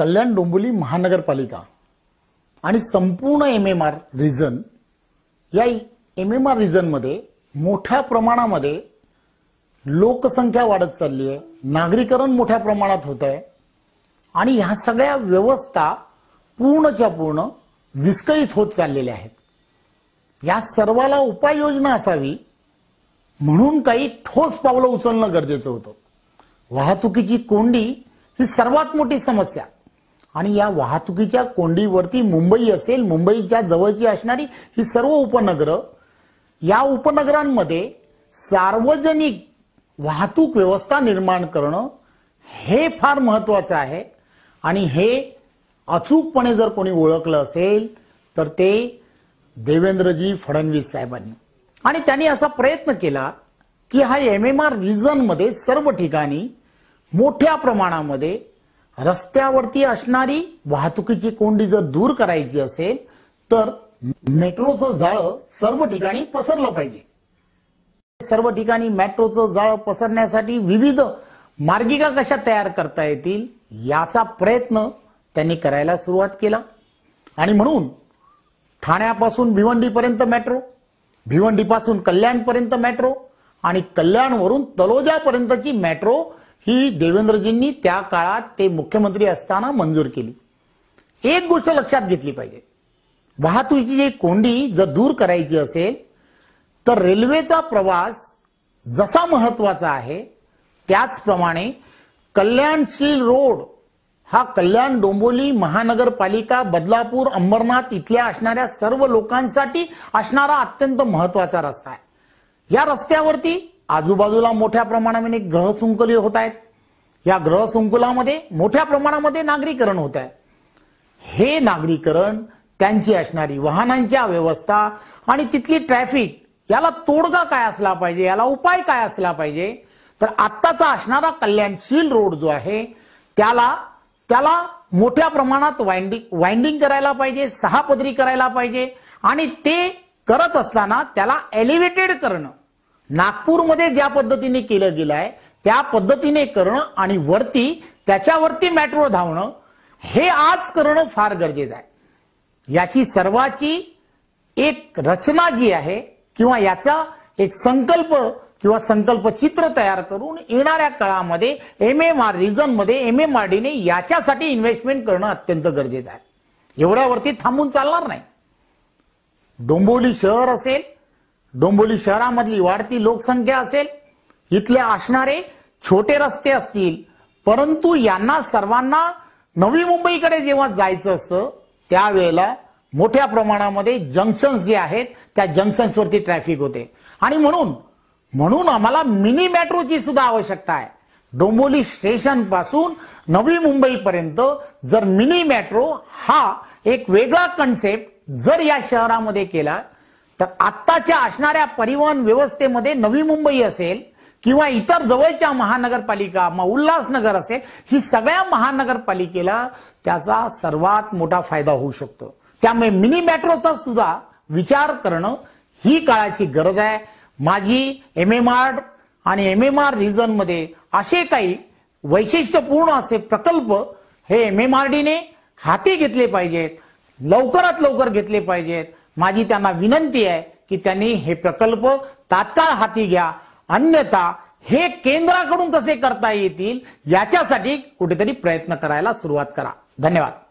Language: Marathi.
कल्याण डोंबिवली महानगरपालिका आणि संपूर्ण एम एम आर रिजन या एम एम आर रिजनमध्ये मोठ्या प्रमाणामध्ये लोकसंख्या वाढत चालली आहे नागरीकरण मोठ्या प्रमाणात होत आहे आणि ह्या सगळ्या व्यवस्था पूर्णच्या पूर्ण विस्कळीत होत चाललेल्या आहेत या सर्वाला उपाययोजना असावी म्हणून काही ठोस पावलं उचलणं गरजेचं होतं वाहतुकीची कोंडी ही सर्वात मोठी समस्या आणि या वाहतुकीच्या कोंडीवरती मुंबई असेल मुंबईच्या जवळची असणारी ही सर्व उपनगर या उपनगरांमध्ये सार्वजनिक वाहतूक व्यवस्था निर्माण करणं हे फार महत्वाचं आहे आणि हे अचूकपणे जर कोणी ओळखलं असेल तर ते देवेंद्रजी फडणवीस साहेबांनी आणि त्यांनी असा प्रयत्न केला की हा एम एम आर रिजनमध्ये सर्व ठिकाणी मोठ्या प्रमाणामध्ये रस्त्यावरती असणारी वाहतुकीची कोंडी जर दूर करायची असेल तर मेट्रोचं जाळं सर्व ठिकाणी पसरलं पाहिजे सर्व ठिकाणी मेट्रोचं जाळं पसरण्यासाठी विविध मार्गिका कशा तयार करता येतील याचा प्रयत्न त्यांनी करायला सुरुवात केला आणि म्हणून ठाण्यापासून भिवंडीपर्यंत मेट्रो भिवंडीपासून कल्याणपर्यंत मेट्रो आणि कल्याणवरून तलोजापर्यंतची मेट्रो ही देवेंद्रजींनी त्या काळात ते मुख्यमंत्री असताना मंजूर केली एक गोष्ट लक्षात घेतली पाहिजे वाहतुकीची कोंडी जर दूर करायची असेल तर रेल्वेचा प्रवास जसा महत्वाचा आहे त्याचप्रमाणे कल्याणशील रोड हा कल्याण डोंबोली महानगरपालिका बदलापूर अंबरनाथ इथल्या असणाऱ्या सर्व लोकांसाठी असणारा अत्यंत महत्वाचा रस्ता आहे या रस्त्यावरती आजूबाजूला मोठ्या प्रमाणामध्ये ग्रहसंकुल होत आहेत या ग्रहसंकुलामध्ये मोठ्या प्रमाणामध्ये नागरीकरण होत आहे हे नागरीकरण त्यांची असणारी वाहनांच्या व्यवस्था आणि तिथली ट्रॅफिक याला तोडगा काय असला पाहिजे याला उपाय काय असला पाहिजे तर आत्ताचा असणारा कल्याणशील रोड जो आहे त्याला त्याला मोठ्या प्रमाणात वाइंडिंग वाइंडिंग करायला पाहिजे सहा पदरी करायला पाहिजे आणि ते करत असताना त्याला एलिव्हेटेड करणं नागपूरमध्ये ज्या पद्धतीने केलं गेलं आहे त्या पद्धतीने करणं आणि वरती त्याच्यावरती मेट्रो धावणं हे आज करणं फार गरजेचं आहे याची सर्वाची एक रचना जी आहे किंवा याचा एक संकल्प किंवा संकल्प चित्र तयार करून येणाऱ्या काळामध्ये एम एम आर रिजनमध्ये एम एम आर डीने याच्यासाठी इन्व्हेस्टमेंट करणं अत्यंत गरजेचं आहे एवढ्यावरती थांबून चालणार नाही डोंबोली शहर असेल डोंबोली शहरामधली वाढती लोकसंख्या असेल इथले असणारे छोटे रस्ते असतील परंतु यांना सर्वांना नवी मुंबईकडे जेव्हा जायचं असतं त्यावेळेला मोठ्या प्रमाणामध्ये जंक्शन्स जे आहेत त्या जंक्शन्सवरती ट्रॅफिक होते आणि म्हणून म्हणून आम्हाला मिनी मेट्रोची सुद्धा आवश्यकता आहे डोंबोली स्टेशन पासून नवी मुंबईपर्यंत जर मिनी मेट्रो हा एक वेगळा कन्सेप्ट जर या शहरामध्ये केला तर आत्ताच्या असणाऱ्या परिवहन व्यवस्थेमध्ये नवी मुंबई असेल किंवा इतर जवळच्या महानगरपालिका मग उल्हासनगर असेल ही सगळ्या महानगरपालिकेला त्याचा सर्वात मोठा फायदा होऊ शकतो त्यामुळे मिनी मेट्रोचा सुद्धा विचार करणं ही काळाची गरज आहे माझी एम एम आर आणि एम एम आर रिजनमध्ये असे काही वैशिष्ट्यपूर्ण असे प्रकल्प हे एम एम आर डीने हाती घेतले पाहिजेत लवकरात लवकर घेतले पाहिजेत माझी त्यांना विनंती आहे की त्यांनी हे प्रकल्प तात्काळ हाती घ्या अन्यथा हे केंद्राकडून कसे करता येतील याच्यासाठी कुठेतरी प्रयत्न करायला सुरुवात करा धन्यवाद